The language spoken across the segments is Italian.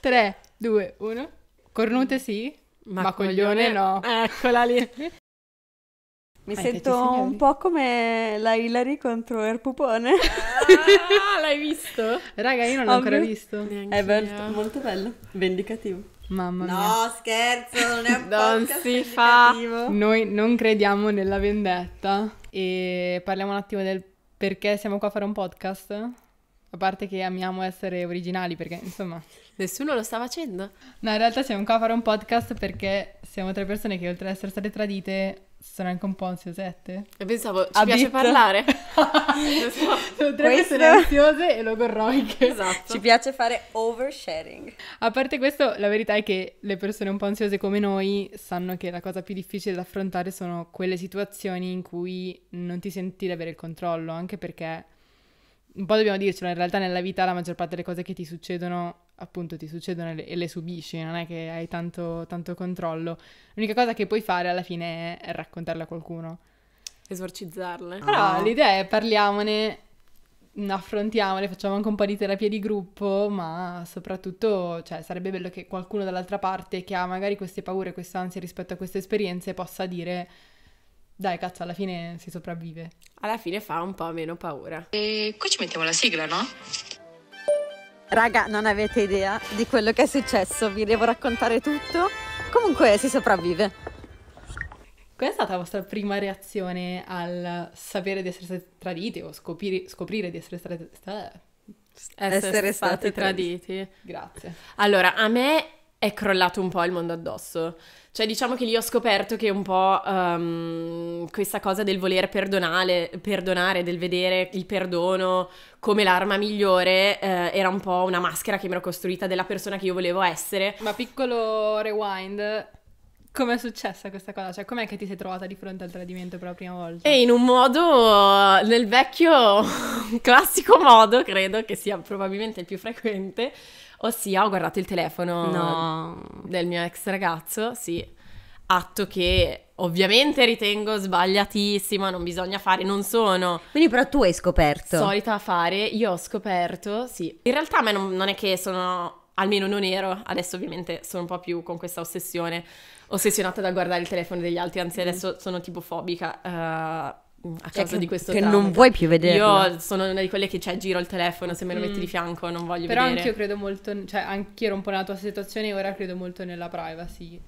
3, 2, 1. Cornute sì, ma, ma coglione, coglione no. Eccola lì. Mi Mettete sento un po' come la Hillary contro il pupone. Ah, l'hai visto? Raga, io non l'ho ancora visto. Neanch'io. È bello, molto bello, vendicativo. Mamma no, mia. No, scherzo, non è un Non si fa. Noi non crediamo nella vendetta. E parliamo un attimo del perché siamo qua a fare un podcast. A parte che amiamo essere originali, perché insomma... Nessuno lo sta facendo? No, in realtà siamo qua a fare un podcast perché siamo tre persone che oltre ad essere state tradite sono anche un po' ansiosette. E pensavo, ci Abit. piace parlare. Sono tre questo... persone ansiose e logorroiche. Esatto. Ci piace fare oversharing. A parte questo, la verità è che le persone un po' ansiose come noi sanno che la cosa più difficile da affrontare sono quelle situazioni in cui non ti senti di avere il controllo, anche perché... Un po' dobbiamo dircelo, in realtà nella vita la maggior parte delle cose che ti succedono appunto ti succedono e le, subisci, non è che hai tanto, tanto controllo. L'unica cosa che puoi fare alla fine è raccontarle a qualcuno. Esorcizzarle. Però oh. l'idea è parliamone, affrontiamole, facciamo anche un po' di terapia di gruppo, ma soprattutto cioè, sarebbe bello che qualcuno dall'altra parte che ha magari queste paure, queste ansie rispetto a queste esperienze possa dire dai, cazzo, alla fine si sopravvive. Alla fine fa un po' meno paura. E qui ci mettiamo la sigla, no? Raga, non avete idea di quello che è successo, vi devo raccontare tutto. Comunque si sopravvive. Qual è stata la vostra prima reazione al sapere di essere stati traditi o scoprire, scoprire di essere stati, eh, essere, essere stati, stati traditi? traditi? Grazie. Allora, a me è crollato un po' il mondo addosso. Cioè, diciamo che lì ho scoperto che un po' um, questa cosa del voler perdonare, perdonare, del vedere il perdono come l'arma migliore, eh, era un po' una maschera che mi ero costruita della persona che io volevo essere. Ma piccolo rewind, Com'è successa questa cosa? Cioè, com'è che ti sei trovata di fronte al tradimento per la prima volta? E in un modo, nel vecchio classico modo, credo che sia probabilmente il più frequente, ossia ho guardato il telefono no. del mio ex ragazzo, sì atto che ovviamente ritengo sbagliatissimo, non bisogna fare, non sono. Quindi però tu hai scoperto. Solita fare, io ho scoperto, sì. In realtà a me non, non è che sono, almeno non ero, adesso ovviamente sono un po' più con questa ossessione ossessionata da guardare il telefono degli altri, anzi mm. adesso sono tipo fobica. Uh, a cioè causa che, di questo che trauma. non vuoi più vedere io sono una di quelle che c'è, cioè, giro il telefono se me lo metti mm. di fianco non voglio però vedere però anch'io credo molto cioè anch'io ero un po' nella tua situazione e ora credo molto nella privacy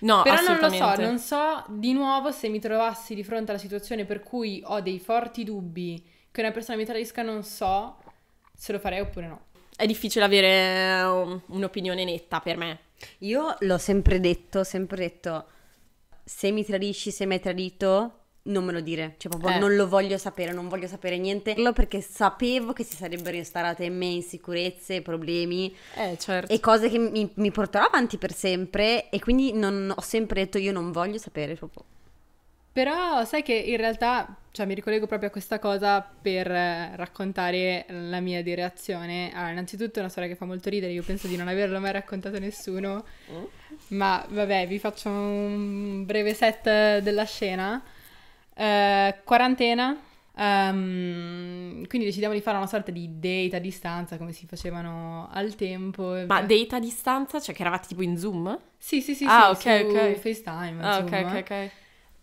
No, però non lo so, non so di nuovo se mi trovassi di fronte alla situazione per cui ho dei forti dubbi che una persona mi tradisca, non so se lo farei oppure no. È difficile avere eh, un'opinione netta per me, io l'ho sempre detto, sempre detto, se mi tradisci, se mi hai tradito, non me lo dire, cioè proprio eh. non lo voglio sapere, non voglio sapere niente, perché sapevo che si sarebbero instaurate in me insicurezze, problemi eh, certo. e cose che mi, mi porterò avanti per sempre e quindi non, ho sempre detto io non voglio sapere proprio però sai che in realtà, cioè mi ricollego proprio a questa cosa per eh, raccontare la mia di reazione. Allora, innanzitutto è una storia che fa molto ridere, io penso di non averla mai raccontato a nessuno. Mm. Ma vabbè, vi faccio un breve set della scena. Uh, quarantena, Um, quindi decidiamo di fare una sorta di date a distanza come si facevano al tempo. Ma date a distanza? Cioè che eravate tipo in Zoom? Sì, sì, sì, ah, sì, okay, su okay. FaceTime. Ah, insomma. ok, ok, ok.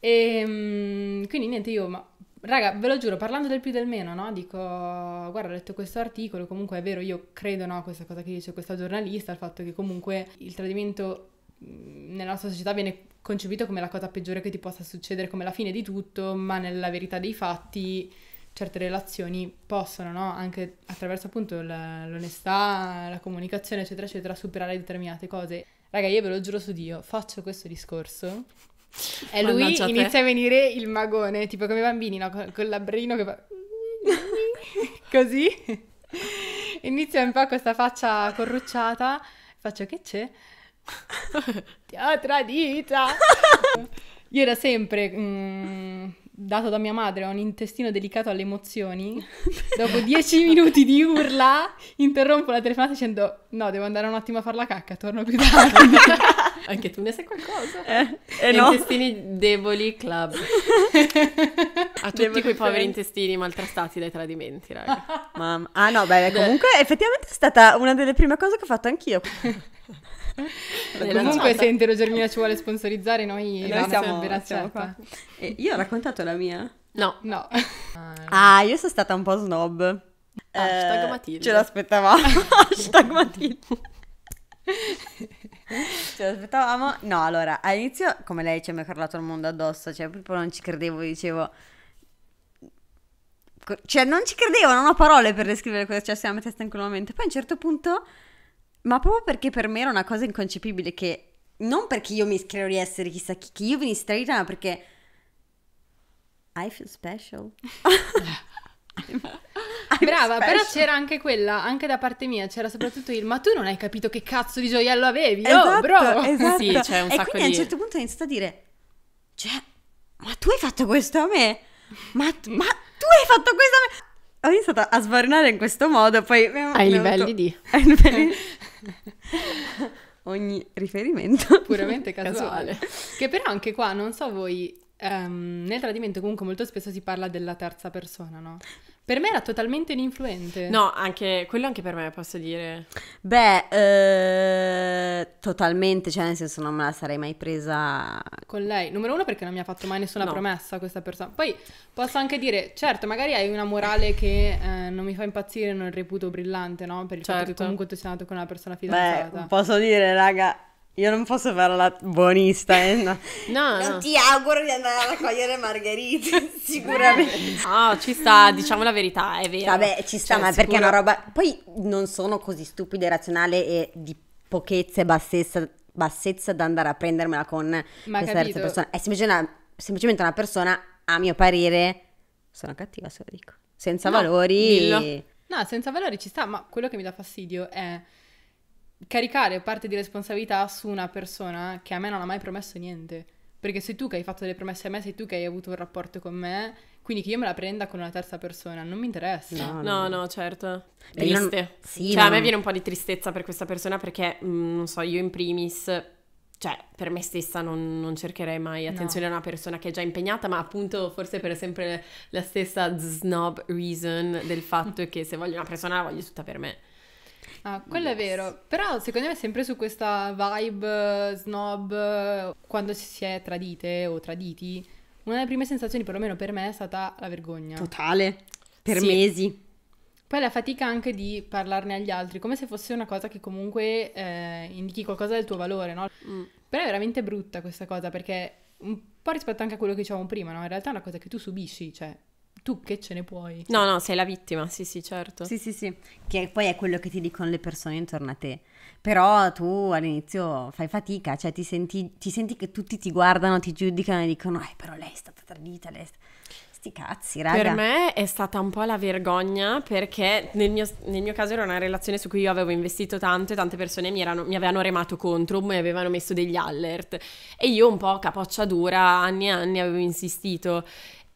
E ehm, quindi niente, io, ma raga, ve lo giuro, parlando del più del meno, no? Dico, guarda, ho letto questo articolo, comunque è vero, io credo, no, questa cosa che dice questa giornalista, al fatto che comunque il tradimento mhmm, nella nostra società viene concepito come la cosa peggiore che ti possa succedere, come la fine di tutto, ma nella verità dei fatti certe relazioni possono, no? anche attraverso appunto la, l'onestà, la comunicazione, eccetera, eccetera, superare determinate cose. Raga, io ve lo giuro su Dio, faccio questo discorso e lui inizia a venire il magone, tipo come i bambini, no? con il labbrino che fa... Così. Inizia un po' questa faccia corrucciata. Faccio, che c'è? Ti ho tradita! Io da sempre... Mm, dato da mia madre, ho un intestino delicato alle emozioni, dopo dieci minuti di urla interrompo la telefonata dicendo no, devo andare un attimo a fare la cacca, torno più tardi. Anche tu ne sai qualcosa? Eh, eh no. Intestini deboli club. a tutti deboli quei poveri intestini maltrattati dai tradimenti, raga. Mamma. Ah no, beh, comunque effettivamente è stata una delle prime cose che ho fatto anch'io. Comunque se Intero Germina ci vuole sponsorizzare, noi, noi no, siamo, siamo, siamo qua. io ho raccontato la mia? No. No. Ah, io sono stata un po' snob. Ah, eh, hashtag Matilde. Ce l'aspettavamo. Hashtag Matilde. ce l'aspettavamo. No, allora, all'inizio, come lei ci ha mai parlato il mondo addosso, cioè proprio non ci credevo, dicevo... Cioè, non ci credevo, non ho parole per descrivere cosa c'è cioè, siamo mia testa in quel momento. Poi a un certo punto ma proprio perché per me era una cosa inconcepibile che non perché io mi iscrivo di essere chissà chi, che io venissi tradita, ma perché I feel special. I'm, Brava, special. però c'era anche quella, anche da parte mia, c'era soprattutto il ma tu non hai capito che cazzo di gioiello avevi, oh, esatto, oh bro! Esatto. Sì, c'è un e sacco quindi di... a un certo punto ho iniziato a dire, cioè, ma tu hai fatto questo a me? Ma, ma tu hai fatto questo a me? Ho iniziato a svarnare in questo modo, poi... Ai livelli avuto... di... Ai livelli... Ogni riferimento puramente casuale. casuale. Che però anche qua, non so voi, um, nel tradimento comunque molto spesso si parla della terza persona, no? Per me era totalmente ininfluente. No, anche quello anche per me, posso dire. Beh, eh, totalmente, cioè nel senso non me la sarei mai presa con lei. Numero uno perché non mi ha fatto mai nessuna no. promessa questa persona. Poi posso anche dire, certo, magari hai una morale che eh, non mi fa impazzire, non reputo brillante, no? Per il certo. fatto che certo. comunque tu sei andato con una persona fidanzata. Beh, posso dire, raga, io non posso fare la buonista, eh? No. no non no. ti auguro di andare a raccogliere margherite, sicuramente. No, ci sta, diciamo la verità, è vero. Vabbè, ci sta, cioè, ma sicuro... perché è una roba... Poi non sono così stupida e razionale e di pochezza e bassezza, bassezza da andare a prendermela con ma questa capito. terza persona. È semplicemente una, semplicemente una, persona, a mio parere, sono cattiva se lo dico, senza no, valori. Dillo. No, senza valori ci sta, ma quello che mi dà fastidio è caricare parte di responsabilità su una persona che a me non ha mai promesso niente. Perché sei tu che hai fatto delle promesse a me, sei tu che hai avuto un rapporto con me, quindi che io me la prenda con una terza persona non mi interessa. No, no, no, no certo. Eh, Triste. Non... Sì, cioè, no. a me viene un po' di tristezza per questa persona perché, mh, mm, non so, io in primis cioè, per me stessa non, non cercherei mai attenzione no. a una persona che è già impegnata, ma appunto forse per sempre la stessa snob reason del fatto che se voglio una persona la voglio tutta per me. Ah, quello yes. è vero, però secondo me è sempre su questa vibe snob, quando si è tradite o traditi, una delle prime sensazioni, perlomeno per me, è stata la vergogna. Totale, per sì. mesi. Poi la fatica anche di parlarne agli altri, come se fosse una cosa che comunque eh, indichi qualcosa del tuo valore, no? Mm. Però è veramente brutta questa cosa, perché un po' rispetto anche a quello che dicevamo prima, no? In realtà è una cosa che tu subisci, cioè tu che ce ne puoi? No, no, sei la vittima, sì, sì, certo. Sì, sì, sì, che poi è quello che ti dicono le persone intorno a te. Però tu all'inizio fai fatica, cioè ti senti, ti senti che tutti ti guardano, ti giudicano e dicono, eh, però lei è stata tradita, lei Sti cazzi, raga. Per me è stata un po' la vergogna perché nel mio, nel mio, caso era una relazione su cui io avevo investito tanto e tante persone mi, erano, mi avevano remato contro, mi avevano messo degli alert e io un po' capoccia dura, anni e anni avevo insistito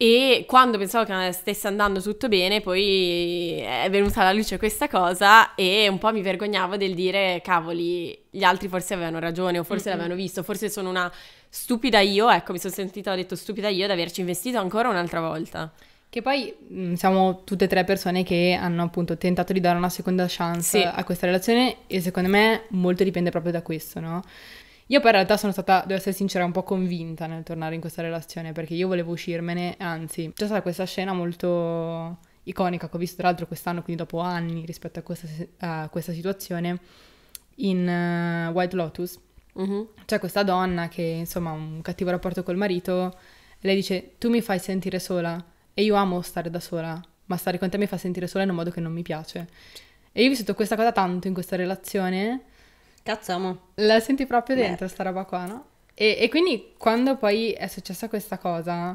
e quando pensavo che stesse andando tutto bene, poi è venuta alla luce questa cosa e un po' mi vergognavo del dire, cavoli, gli altri forse avevano ragione o forse mm-hmm. l'avevano visto, forse sono una stupida io, ecco, mi sono sentita, ho detto stupida io ad averci investito ancora un'altra volta. Che poi mm, siamo tutte e tre persone che hanno appunto tentato di dare una seconda chance sì. a questa relazione e secondo me molto dipende proprio da questo, no? Io poi in realtà sono stata, devo essere sincera, un po' convinta nel tornare in questa relazione perché io volevo uscirmene, anzi, c'è stata questa scena molto iconica che ho visto tra l'altro quest'anno, quindi dopo anni rispetto a questa, a questa situazione, in uh, White Lotus. Uh-huh. C'è questa donna che insomma ha un cattivo rapporto col marito, lei dice tu mi fai sentire sola e io amo stare da sola, ma stare con te mi fa sentire sola in un modo che non mi piace. E io ho vissuto questa cosa tanto in questa relazione Cazzo La senti proprio dentro Beh. sta roba qua, no? E, e quindi quando poi è successa questa cosa,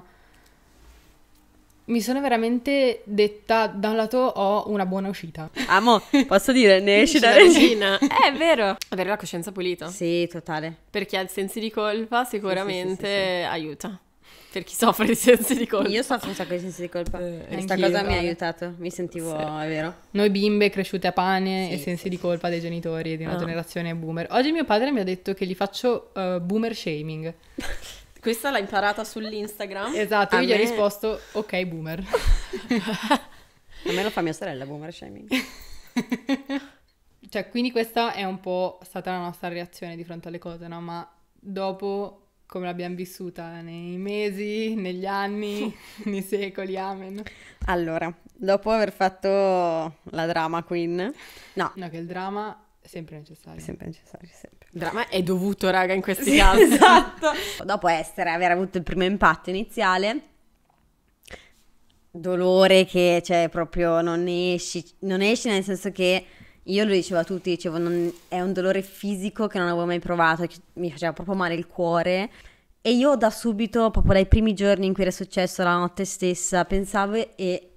mi sono veramente detta, da un lato ho una buona uscita. Amo, posso dire, ne esci da regina. Eh, è vero. Avere la coscienza pulita. Sì, totale. Perché al sensi di colpa sicuramente sì, sì, sì, aiuta per chi soffre di sensi di colpa. Io soffro un sacco di sensi di colpa. Eh, Questa cosa vale. mi ha aiutato, mi sentivo, sì. è vero. Noi bimbe cresciute a pane sì, e sensi sì. di colpa dei genitori e di una ah. generazione boomer. Oggi mio padre mi ha detto che gli faccio uh, boomer shaming. Questa l'ha imparata sull'Instagram? Esatto, a io me... gli ho risposto ok boomer. a me lo fa mia sorella boomer shaming. cioè, quindi questa è un po' stata la nostra reazione di fronte alle cose, no? Ma dopo come l'abbiamo vissuta nei mesi, negli anni, nei secoli, amen. Allora, dopo aver fatto la drama queen, no. No, che il drama è sempre necessario. sempre necessario, sempre. Il drama è dovuto, raga, in questi sì, casi. Esatto. dopo essere, aver avuto il primo impatto iniziale, dolore che, cioè, proprio non esci, non esci nel senso che io lo dicevo a tutti, dicevo non, è un dolore fisico che non avevo mai provato, mi faceva proprio male il cuore. E io da subito, proprio dai primi giorni in cui era successo, la notte stessa, pensavo e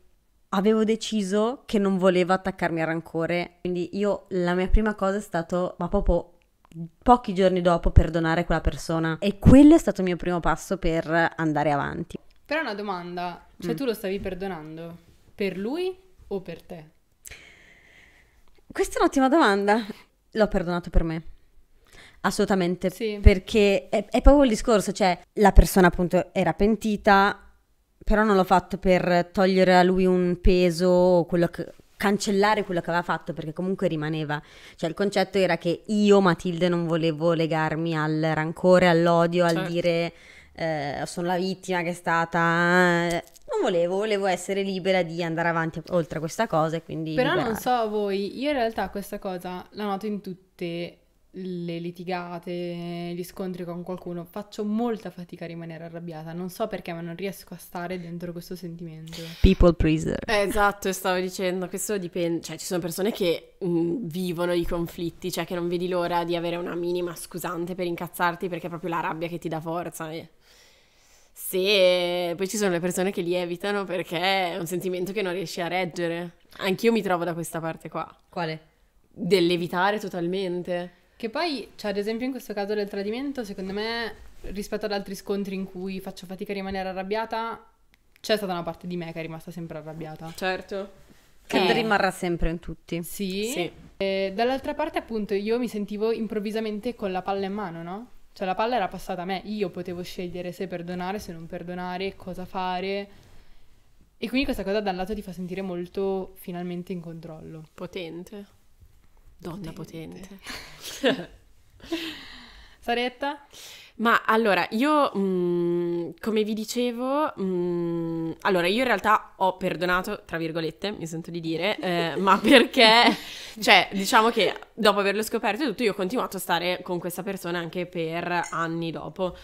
avevo deciso che non volevo attaccarmi al rancore. Quindi io la mia prima cosa è stata, ma proprio pochi giorni dopo, perdonare quella persona. E quello è stato il mio primo passo per andare avanti. Però una domanda, cioè mm. tu lo stavi perdonando per lui o per te? Questa è un'ottima domanda. L'ho perdonato per me. Assolutamente, sì. perché è, è, proprio il discorso, cioè la persona appunto era pentita, però non l'ho fatto per togliere a lui un peso o quello che, cancellare quello che aveva fatto perché comunque rimaneva, cioè il concetto era che io Matilde non volevo legarmi al rancore, all'odio, certo. al dire eh, sono la vittima che è stata... Eh, non volevo, volevo essere libera di andare avanti oltre a questa cosa e quindi... Però liberare. non so voi, io in realtà questa cosa la noto in tutte le litigate, gli scontri con qualcuno, faccio molta fatica a rimanere arrabbiata. Non so perché, ma non riesco a stare dentro questo sentimento. People pleaser. Eh, esatto, stavo dicendo, questo dipende, cioè ci sono persone che mh, mm, vivono i conflitti, cioè che non vedi l'ora di avere una minima scusante per incazzarti perché è proprio la rabbia che ti dà forza. Eh. Se poi ci sono le persone che li evitano perché è un sentimento che non riesci a reggere. Anch'io mi trovo da questa parte qua. Quale? Dell'evitare totalmente. Che poi, cioè, ad esempio, in questo caso del tradimento, secondo me, rispetto ad altri scontri in cui faccio fatica a rimanere arrabbiata, c'è stata una parte di me che è rimasta sempre arrabbiata. Certo. Che eh. rimarrà sempre in tutti. Sì. sì. E dall'altra parte, appunto, io mi sentivo improvvisamente con la palla in mano, no? Cioè, la palla era passata a me, io potevo scegliere se perdonare, se non perdonare, cosa fare. E quindi questa cosa dal lato ti fa sentire molto finalmente in controllo. Potente. Donna potente. potente. Saretta? Ma allora, io mh, mm, come vi dicevo, mh, mm, allora io in realtà ho perdonato, tra virgolette, mi sento di dire, eh, ma perché, cioè, diciamo che dopo averlo scoperto e tutto, io ho continuato a stare con questa persona anche per anni dopo.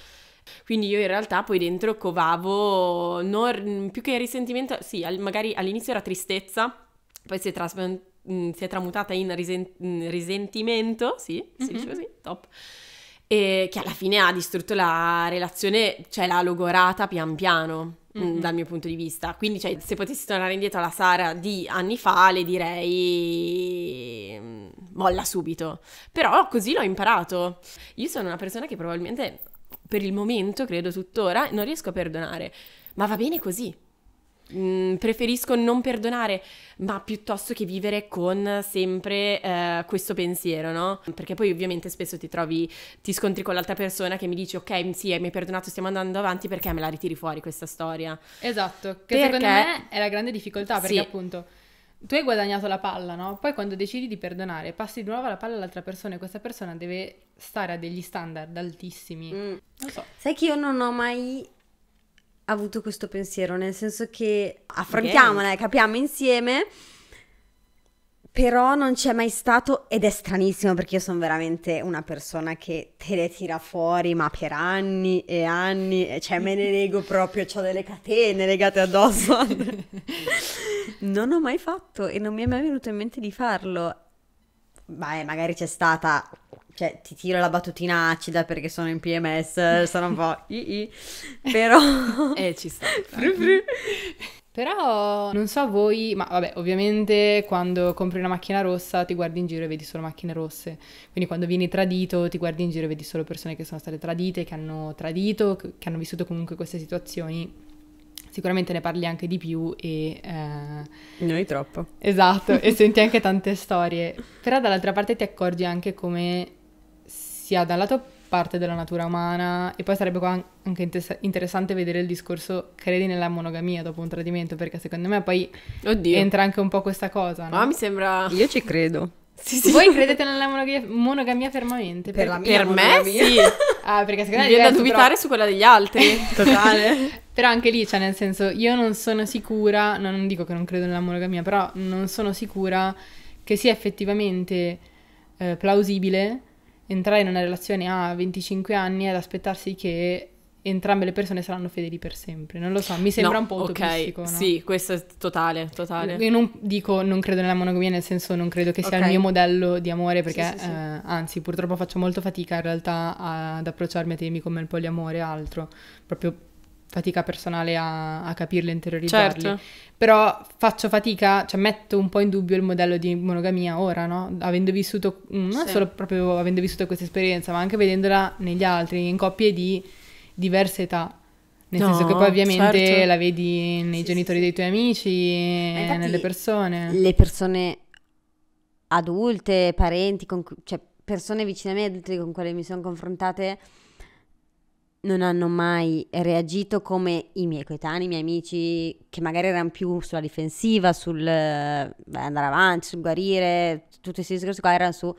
Quindi io in realtà poi dentro covavo non, più che risentimento, sì, al, magari all'inizio era tristezza, poi si è trasformata mh, mm, si è tramutata in risen- mm, risentimento, sì, si mm-hmm. dice mhm. così, top. E che alla fine ha distrutto la relazione, cioè l'ha logorata pian piano. Mm-hmm. dal mio punto di vista. Quindi, cioè, se potessi tornare indietro alla Sara di anni fa, le direi molla subito. Però così l'ho imparato. Io sono una persona che probabilmente per il momento, credo tuttora, non riesco a perdonare. Ma va bene così. Mm, preferisco non perdonare, ma piuttosto che vivere con sempre eh, questo pensiero, no? Perché poi ovviamente spesso ti trovi, ti scontri con l'altra persona che mi dice ok, sì, eh, mi hai perdonato, stiamo andando avanti, perché me la ritiri fuori questa storia? Esatto, che perché... secondo me è la grande difficoltà, perché sì. appunto tu hai guadagnato la palla, no? Poi quando decidi di perdonare, passi di nuovo la palla all'altra persona e questa persona deve stare a degli standard altissimi. Mm. Non so. Sai che io non ho mai avuto questo pensiero, nel senso che affrontiamola okay. e capiamo insieme, però non c'è mai stato, ed è stranissimo perché io sono veramente una persona che te le tira fuori, ma per anni e anni, cioè me ne leggo proprio, ho delle catene legate addosso. non ho mai fatto e non mi è mai venuto in mente di farlo. Beh, magari c'è stata cioè ti tiro la battutina acida perché sono in PMS, sono un po' i però... eh, ci sta. Però non so voi, ma vabbè, ovviamente quando compri una macchina rossa ti guardi in giro e vedi solo macchine rosse. Quindi quando vieni tradito ti guardi in giro e vedi solo persone che sono state tradite, che hanno tradito, che hanno vissuto comunque queste situazioni. Sicuramente ne parli anche di più e... Eh... Noi troppo. Esatto, e senti anche tante storie. Però dall'altra parte ti accorgi anche come sia dal lato parte della natura umana e poi sarebbe anche interessante vedere il discorso credi nella monogamia dopo un tradimento perché secondo me poi Oddio. entra anche un po' questa cosa. No? Ah, mi sembra... Io ci credo. Sì, sì. Voi credete nella monogamia, monogamia fermamente? Per, per, per me sì. Ah, perché secondo me... Viene da dubitare però... su quella degli altri. Totale. però anche lì, cioè nel senso, io non sono sicura, no, non dico che non credo nella monogamia, però non sono sicura che sia effettivamente eh, plausibile entrare in una relazione a 25 anni è ad aspettarsi che entrambe le persone saranno fedeli per sempre. Non lo so, mi sembra no, un po' utopistico. Okay. No? Sì, questo è totale, totale. Io non dico non credo nella monogamia, nel senso non credo che sia okay. il mio modello di amore, perché sì, sì, sì. Eh, anzi, purtroppo faccio molto fatica in realtà ad approcciarmi a temi come il poliamore e altro, proprio fatica personale a, a capirle e interiorizzarli. Certo. Però faccio fatica, cioè metto un po' in dubbio il modello di monogamia ora, no? Avendo vissuto, non sì. solo proprio avendo vissuto questa esperienza, ma anche vedendola negli altri, in coppie di diverse età. Nel no, senso che poi ovviamente certo. la vedi nei sì, genitori sì. dei tuoi amici, nelle persone. Le persone adulte, parenti, con, cioè persone vicine a me adulte con quelle mi sono confrontate non hanno mai reagito come i miei coetanei, i miei amici che magari erano più sulla difensiva, sul beh, andare avanti, sul guarire, tutti questi discorsi qua erano su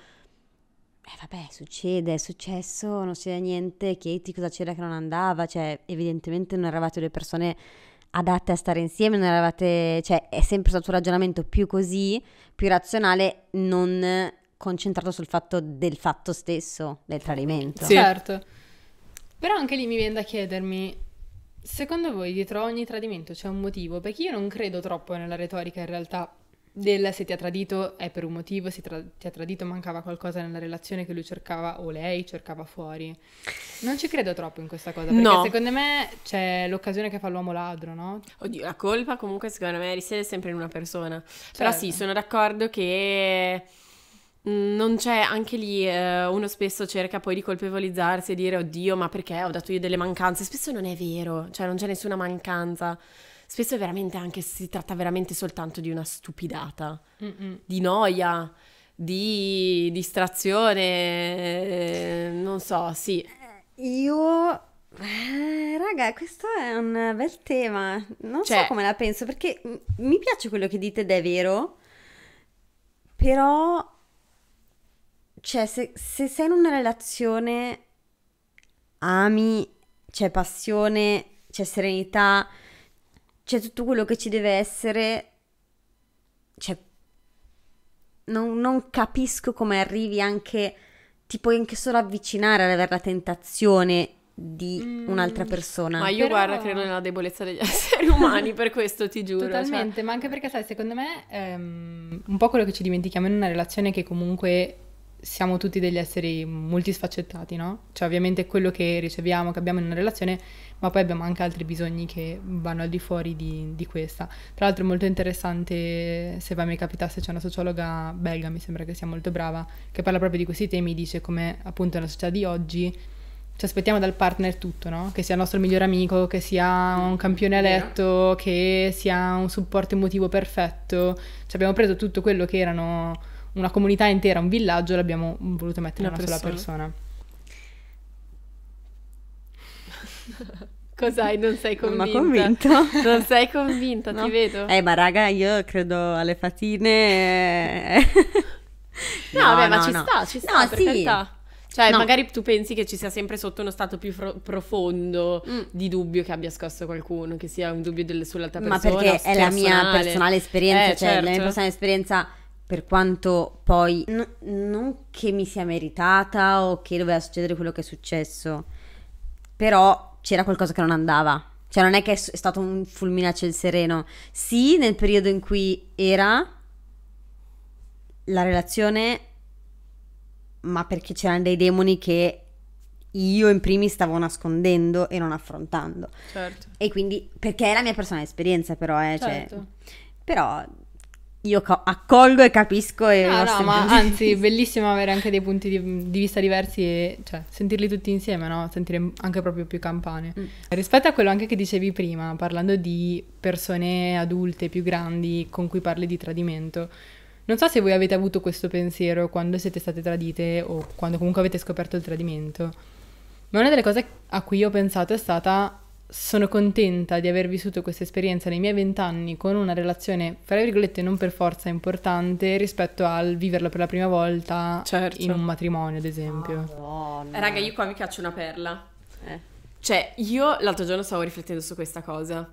eh vabbè, succede, è successo, non c'era niente, Katie cosa c'era che non andava, cioè evidentemente non eravate due persone adatte a stare insieme, non eravate, cioè è sempre stato un ragionamento più così, più razionale, non concentrato sul fatto del fatto stesso, del tradimento. Sì. Certo. Però anche lì mi viene da chiedermi, secondo voi dietro ogni tradimento c'è un motivo? Perché io non credo troppo nella retorica in realtà del se ti ha tradito è per un motivo, se tra- ti ha tradito mancava qualcosa nella relazione che lui cercava o lei cercava fuori. Non ci credo troppo in questa cosa, perché no. secondo me c'è l'occasione che fa l'uomo ladro, no? Oddio, la colpa comunque secondo me risiede sempre in una persona. Certo. Però sì, certo. sono d'accordo che Mm, non c'è anche lì, eh, uno spesso cerca poi di colpevolizzarsi e dire oddio, ma perché ho dato io delle mancanze? Spesso non è vero, cioè non c'è nessuna mancanza. Spesso è veramente anche si tratta veramente soltanto di una stupidata, Mm-mm. di noia, di distrazione, non so, sì. Eh, io eh, raga, questo è un bel tema. Non cioè, so come la penso perché mi piace quello che dite ed è vero, però cioè, se, se sei in una relazione, ami, c'è passione, c'è serenità, c'è tutto quello che ci deve essere, cioè, non, non capisco come arrivi anche, ti puoi anche solo avvicinare ad avere la tentazione di mm, un'altra persona. Ma io Però... guarda, credo nella debolezza degli esseri umani, per questo ti giuro. Cioè Totalmente, cioè... ma anche perché sai, secondo me, ehm, un po' quello che ci dimentichiamo in una relazione che comunque siamo tutti degli esseri multisfaccettati, no? Cioè ovviamente quello che riceviamo, che abbiamo in una relazione, ma poi abbiamo anche altri bisogni che vanno al di fuori di, di questa. Tra l'altro è molto interessante, se va mi capitasse, c'è una sociologa belga, mi sembra che sia molto brava, che parla proprio di questi temi, dice come appunto nella società di oggi ci aspettiamo dal partner tutto, no? Che sia il nostro migliore amico, che sia un campione a letto, che sia un supporto emotivo perfetto. Ci abbiamo preso tutto quello che erano una comunità intera, un villaggio, l'abbiamo voluto mettere una, una persona. sola persona. Cos'hai? Non sei convinta? Non convinto. Non sei convinta, no. ti vedo. Eh, ma raga, io credo alle fatine. Eh. no, no, vabbè, no, ma ci sta, ci sta, no, per sì. carità. Cioè, no. magari tu pensi che ci sia sempre sotto uno stato più fro- profondo mm. di dubbio che abbia scosso qualcuno, che sia un dubbio del- sull'altra persona. Ma perché è la mia personale esperienza, eh, cioè certo. la mia certo. personale esperienza per quanto poi no, non che mi sia meritata o che doveva succedere quello che è successo, però c'era qualcosa che non andava. Cioè non è che è stato un fulmine a ciel sereno. Sì, nel periodo in cui era la relazione, ma perché c'erano dei demoni che io in primis stavo nascondendo e non affrontando. Certo. E quindi, perché è la mia personale esperienza però, eh, cioè certo. cioè, però io accolgo e capisco e no, no ma anzi è bellissimo avere anche dei punti di, di, vista diversi e cioè sentirli tutti insieme no? sentire anche proprio più campane mm. rispetto a quello anche che dicevi prima parlando di persone adulte più grandi con cui parli di tradimento non so se voi avete avuto questo pensiero quando siete state tradite o quando comunque avete scoperto il tradimento ma una delle cose a cui ho pensato è stata sono contenta di aver vissuto questa esperienza nei miei vent'anni con una relazione, fra virgolette, non per forza importante rispetto al viverla per la prima volta certo. in un matrimonio, ad esempio. Oh, no. Raga, io qua mi caccio una perla. Eh. Cioè, io l'altro giorno stavo riflettendo su questa cosa.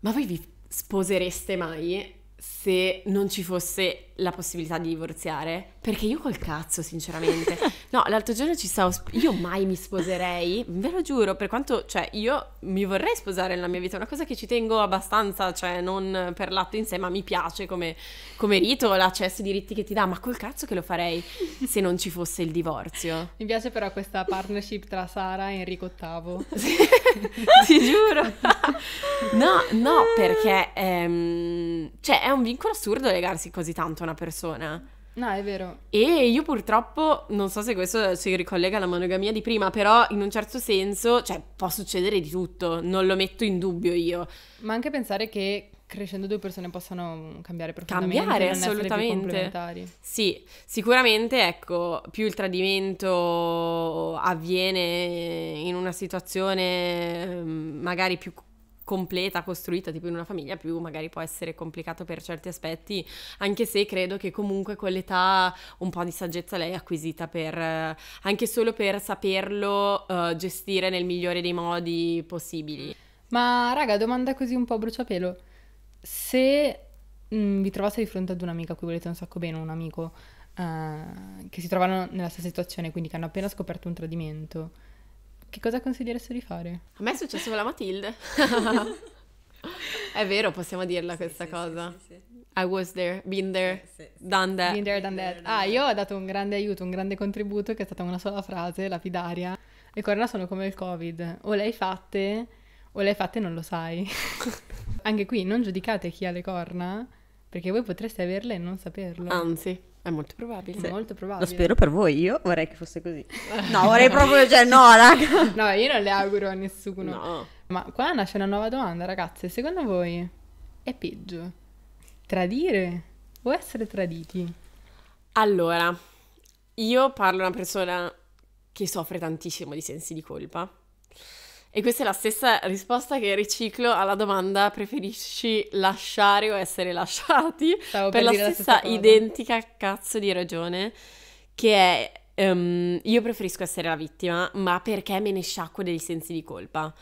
Ma voi vi sposereste mai se non ci fosse la possibilità di divorziare? Perché io col cazzo, sinceramente. No, l'altro giorno ci stavo. Sp- io mai mi sposerei, ve lo giuro, per quanto, cioè, io mi vorrei sposare nella mia vita, è una cosa che ci tengo abbastanza, cioè, non per l'atto in sé, ma mi piace come, come rito, l'accesso ai diritti che ti dà, ma col cazzo che lo farei se non ci fosse il divorzio. Mi piace però questa partnership tra Sara e Enrico VIII. ti giuro. no, no, perché ehm, cioè, è un vincolo assurdo legarsi così tanto a una una persona. No, è vero. E io purtroppo, non so se questo si ricollega alla monogamia di prima, però in un certo senso, cioè, può succedere di tutto, non lo metto in dubbio io. Ma anche pensare che crescendo due persone possano cambiare profondamente, cambiare assolutamente. Sì, sicuramente ecco, più il tradimento avviene in una situazione mm, magari più completa, costruita tipo in una famiglia più magari può essere complicato per certi aspetti, anche se credo che comunque con l'età un po' di saggezza lei è acquisita per eh, anche solo per saperlo uh, gestire nel migliore dei modi possibili. Ma raga, domanda così un po' bruciapelo. Se mh, mm, vi trovaste di fronte ad un'amica a cui volete un sacco bene, un amico uh, che si trovano nella stessa situazione, quindi che hanno appena scoperto un tradimento, che cosa consiglieresti di fare? A me è successo con la Matilde. è vero, possiamo dirla sì, questa sì, cosa. Sì, I was there, been there, done that. Been there, done ah, that. Ah, io ho dato un grande aiuto, un grande contributo che è stata una sola frase lapidaria. Le corna sono come il covid, o le hai fatte o le hai fatte non lo sai. Anche qui non giudicate chi ha le corna perché voi potreste averle e non saperlo. Anzi. È molto probabile. Sì. molto probabile. Lo spero per voi, io vorrei che fosse così. No, vorrei proprio, cioè, no, raga. No, io non le auguro a nessuno. No. Ma qua nasce una nuova domanda, ragazze. Secondo voi è peggio tradire o essere traditi? Allora, io parlo a una persona che soffre tantissimo di sensi di colpa e questa è la stessa risposta che riciclo alla domanda preferisci lasciare o essere lasciati Stavo per, per la stessa, la stessa identica cazzo di ragione che è um, io preferisco essere la vittima ma perché me ne sciacquo dei sensi di colpa.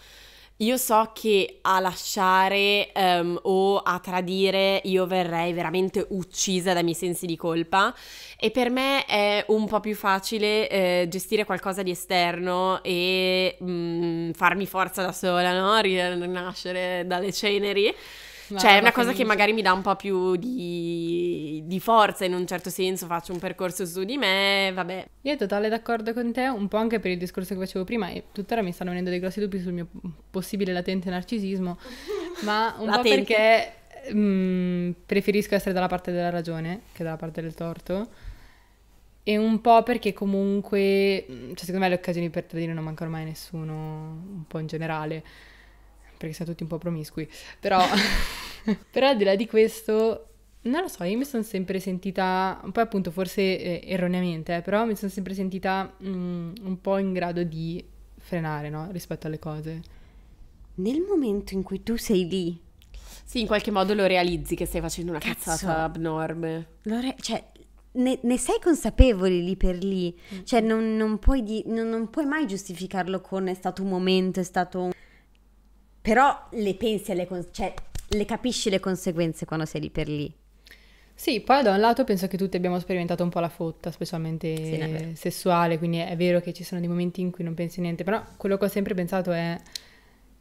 Io so che a lasciare um, o a tradire io verrei veramente uccisa dai miei sensi di colpa e per me è un po' più facile eh, gestire qualcosa di esterno e mm, farmi forza da sola, no? Rinascere dalle ceneri cioè, è una cosa felice. che magari mi dà un po' più di, di, forza in un certo senso, faccio un percorso su di me, vabbè. Io totale d'accordo con te, un po' anche per il discorso che facevo prima e tuttora mi stanno venendo dei grossi dubbi sul mio possibile latente narcisismo, ma un latente. po' perché mh, preferisco essere dalla parte della ragione che dalla parte del torto. E un po' perché comunque, cioè secondo me le occasioni per tradire non mancano mai a nessuno, un po' in generale perché siamo tutti un po' promiscui, però, però al di là di questo, non lo so, io mi sono sempre sentita, poi appunto forse eh, erroneamente, eh, però mi sono sempre sentita mm, un po' in grado di frenare, no? Rispetto alle cose. Nel momento in cui tu sei lì... Sì, in qualche modo lo realizzi che stai facendo una Cazzo. cazzata abnorme. Re- cioè, ne, ne, sei consapevole lì per lì, mm. cioè non, non, puoi di, non, non, puoi mai giustificarlo con è stato un momento, è stato un però le pensi, alle con- cioè le capisci le conseguenze quando sei lì per lì. Sì, poi da un lato penso che tutti abbiamo sperimentato un po' la fotta, specialmente sì, sessuale, quindi è vero che ci sono dei momenti in cui non pensi niente, però quello che ho sempre pensato è,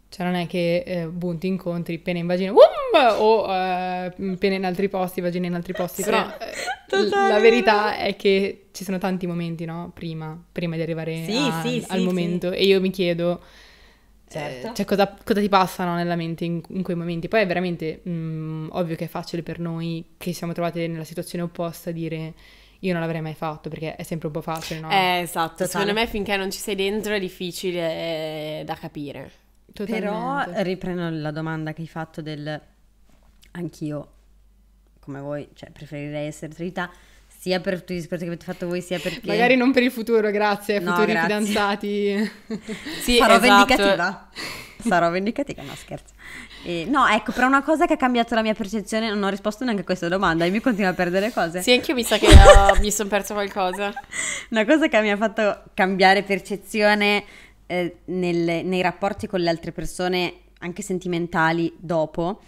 cioè non è che eh, boom, ti incontri pene in vagina, boom, o eh, pene in altri posti, vagina in altri posti, sì. però eh, la verità è che ci sono tanti momenti, no? Prima, prima di arrivare sì, a, al momento e io mi chiedo Certo. Eh, cioè, cosa, cosa, ti passano nella mente in, in quei momenti? Poi è veramente mh, mm, ovvio che è facile per noi che siamo trovate nella situazione opposta dire io non l'avrei mai fatto perché è sempre un po' facile, no? Eh, esatto. Totale. Secondo me finché non ci sei dentro è difficile eh, da capire. Totalmente. Però eh, riprendo la domanda che hai fatto del anch'io, come voi, cioè preferirei essere trita sia per tutti gli sforzi che avete fatto voi, sia perché... Magari non per il futuro, grazie, no, futuri grazie. fidanzati. sì, Sarò esatto. vendicativa. Sarò vendicativa, no scherzo. E, no, ecco, però una cosa che ha cambiato la mia percezione, non ho risposto neanche a questa domanda e mi continua a perdere cose. Sì, anche io mi sa che ho, uh, mi sono perso qualcosa. Una cosa che mi ha fatto cambiare percezione eh, nel, nei rapporti con le altre persone, anche sentimentali, dopo,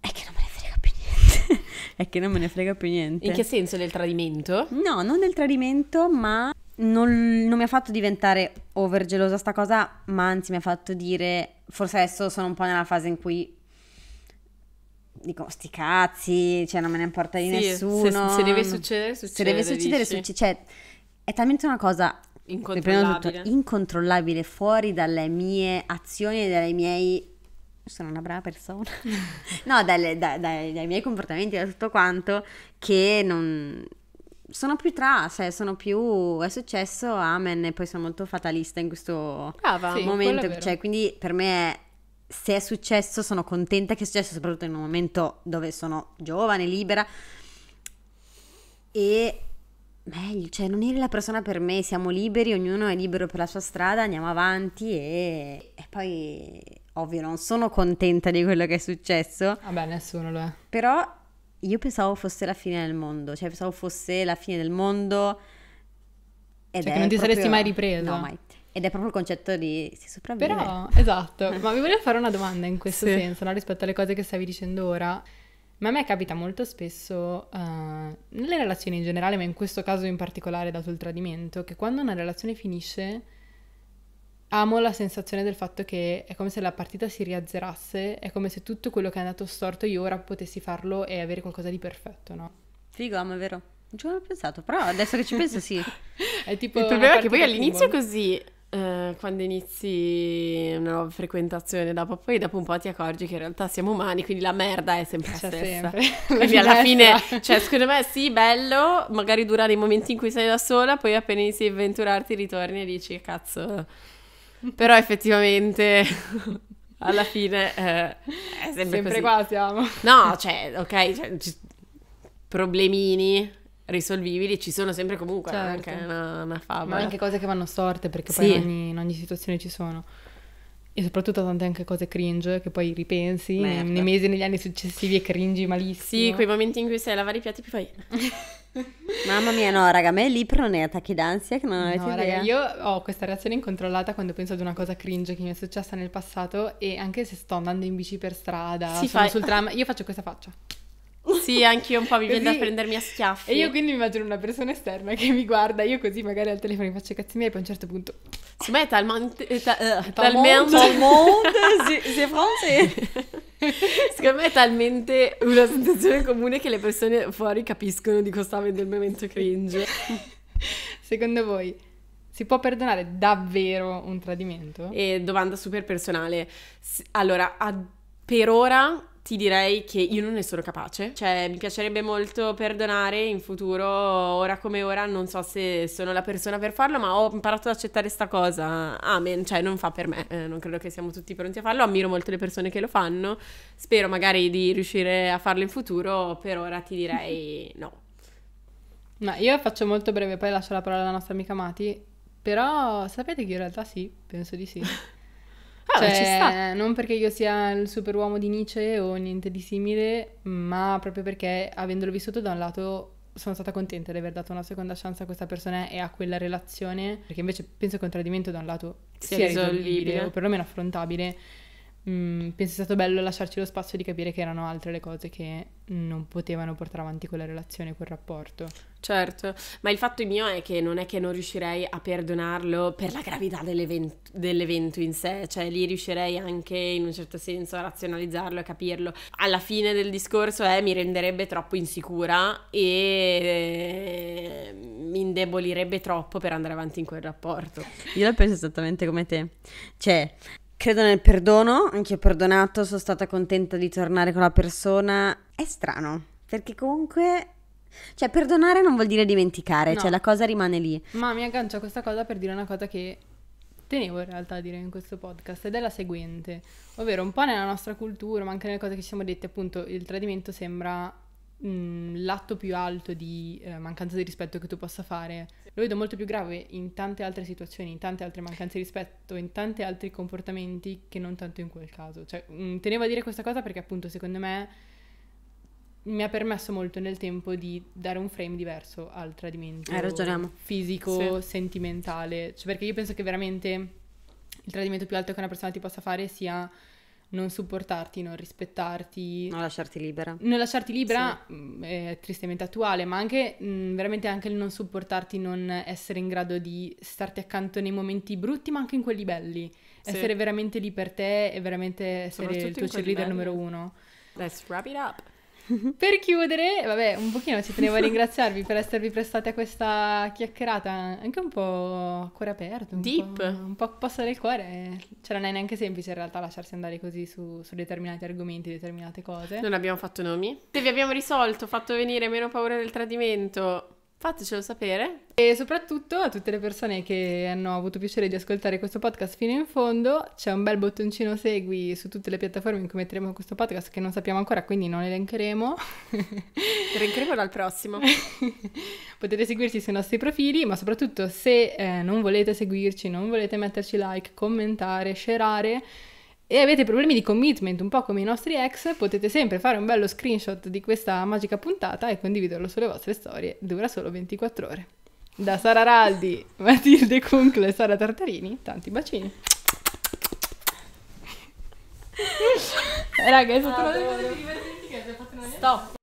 è che non è che non me ne frega più niente. In che senso del tradimento? No, non del tradimento, ma non, non mi ha fatto diventare overgelosa sta cosa, ma anzi mi ha fatto dire, forse adesso sono un po' nella fase in cui dico sti cazzi, cioè non me ne importa di sì, nessuno. Se, se, deve succedere, succede. Se deve succedere, succede. Cioè, è talmente una cosa incontrollabile. Tutto, incontrollabile fuori dalle mie azioni e dai miei sono una brava persona, no, dai, dai, dai, dai, miei comportamenti, da tutto quanto, che non... Sono più tra, cioè sono più... è successo, amen, e poi sono molto fatalista in questo Brava, sì, momento, cioè quindi per me è se è successo sono contenta che è successo, soprattutto in un momento dove sono giovane, libera. E meglio, cioè non eri la persona per me, siamo liberi, ognuno è libero per la sua strada, andiamo avanti e, e poi ovvio non sono contenta di quello che è successo. Vabbè, nessuno lo è. Però io pensavo fosse la fine del mondo, cioè pensavo fosse la fine del mondo. Ed cioè che non ti proprio... saresti mai ripresa. No, mai. Ed è proprio il concetto di si sopravvive. Però, esatto, ma vi volevo fare una domanda in questo sì. senso, no? rispetto alle cose che stavi dicendo ora. Ma a me capita molto spesso, uh, nelle relazioni in generale, ma in questo caso in particolare dato il tradimento, che quando una relazione finisce amo la sensazione del fatto che è come se la partita si riazzerasse, è come se tutto quello che è andato storto io ora potessi farlo e avere qualcosa di perfetto, no? Figo, ma è vero. Non ci avevo pensato, però adesso che ci penso sì. è tipo Il problema è che poi all'inizio è così, eh, quando inizi una nuova frequentazione, dopo, poi dopo un po' ti accorgi che in realtà siamo umani, quindi la merda è sempre la stessa. Sempre. quindi alla fine, cioè secondo me sì, bello, magari dura dei momenti in cui sei da sola, poi appena inizi a avventurarti ritorni e dici cazzo però effettivamente alla fine eh, è sempre, sempre qua siamo. No, cioè, ok, cioè, ci... problemini risolvibili ci sono sempre comunque, certo. anche una, una favola. Ma anche cose che vanno storte perché sì. poi in ogni, in ogni situazione ci sono. E soprattutto tante anche cose cringe che poi ripensi Merda. nei mesi, e negli anni successivi e cringi malissimo. Sì, quei momenti in cui sei a lavare i piatti più fai... Mamma mia, no, raga, a me lì prone attacchi d'ansia che non avete no, idea. Raga, io ho questa reazione incontrollata quando penso ad una cosa cringe che mi è successa nel passato e anche se sto andando in bici per strada, si sono fa... sul tram, io faccio questa faccia sì, anch'io un po' mi viene da prendermi a schiaffi. E io quindi mi immagino una persona esterna che mi guarda, io così magari al telefono mi faccio cazzi miei, e poi a un certo punto... Sì, me è talmente... Ta, uh, talmente... c'est français! Secondo me è talmente una sensazione comune che le persone fuori capiscono di cosa sta avendo il momento cringe. Secondo voi si può perdonare davvero un tradimento? E eh, domanda super personale. Allora, a, per ora ti direi che io non ne sono capace. Cioè, mi piacerebbe molto perdonare in futuro, ora come ora, non so se sono la persona per farlo, ma ho imparato ad accettare sta cosa. Amen, cioè non fa per me, eh, non credo che siamo tutti pronti a farlo, ammiro molto le persone che lo fanno, spero magari di riuscire a farlo in futuro, per ora ti direi no. Ma io faccio molto breve, poi lascio la parola alla nostra amica Mati. Però sapete che in realtà sì, penso di sì. Ah, cioè, ci sta. non perché io sia il superuomo di Nietzsche o niente di simile, ma proprio perché avendolo vissuto da un lato sono stata contenta di aver dato una seconda chance a questa persona e a quella relazione, perché invece penso che un tradimento da un lato sia, sia risolvibile o perlomeno affrontabile Mm, penso sia stato bello lasciarci lo spazio di capire che erano altre le cose che non potevano portare avanti quella relazione, quel rapporto. Certo, ma il fatto mio è che non è che non riuscirei a perdonarlo per la gravità dell'evento, dell'evento in sé, cioè lì riuscirei anche in un certo senso a razionalizzarlo, e capirlo. Alla fine del discorso è eh, mi renderebbe troppo insicura e ehm, mi indebolirebbe troppo per andare avanti in quel rapporto. Io la penso esattamente come te, cioè Credo nel perdono, anche ho perdonato, sono stata contenta di tornare con la persona. È strano, perché comunque... Cioè, perdonare non vuol dire dimenticare, no. cioè la cosa rimane lì. Ma mi aggancio a questa cosa per dire una cosa che tenevo in realtà a dire in questo podcast ed è la seguente, ovvero un po' nella nostra cultura, ma anche nelle cose che ci siamo dette, appunto, il tradimento sembra Mm, l'atto più alto di eh, mancanza di rispetto che tu possa fare. Lo vedo molto più grave in tante altre situazioni, in tante altre mancanze di rispetto, in tanti altri comportamenti che non tanto in quel caso. Cioè, mh, mm, tenevo a dire questa cosa perché appunto secondo me mi ha permesso molto nel tempo di dare un frame diverso al tradimento eh, fisico, sì. sentimentale, cioè perché io penso che veramente il tradimento più alto che una persona ti possa fare sia non supportarti, non rispettarti. Non lasciarti libera. Non lasciarti libera sì. Mm, è tristemente attuale, ma anche mh, mm, veramente anche il non supportarti, non essere in grado di starti accanto nei momenti brutti, ma anche in quelli belli. Sì. Essere veramente lì per te e veramente essere il tuo cheerleader numero uno. Let's wrap it up. per chiudere, vabbè, un pochino ci tenevo a ringraziarvi per esservi prestati a questa chiacchierata, anche un po' a cuore aperto. Un Deep. Po', un po' posto del cuore. Cioè, non è neanche semplice in realtà lasciarsi andare così su, su, determinati argomenti, determinate cose. Non abbiamo fatto nomi. Se vi abbiamo risolto, fatto venire meno paura del tradimento, Fatecelo sapere. E soprattutto a tutte le persone che hanno avuto piacere di ascoltare questo podcast fino in fondo, c'è un bel bottoncino segui su tutte le piattaforme in cui metteremo questo podcast che non sappiamo ancora, quindi non elencheremo. elencheremo dal prossimo. Potete seguirci sui nostri profili, ma soprattutto se eh, non volete seguirci, non volete metterci like, commentare, sharare e avete problemi di commitment un po' come i nostri ex, potete sempre fare un bello screenshot di questa magica puntata e condividerlo sulle vostre storie, dura solo 24 ore. Da Sara Raldi, Matilde Kuncle e Sara Tartarini, tanti bacini. Raga, è stata ah, una delle cose più divertenti che abbia fatto in una Stop.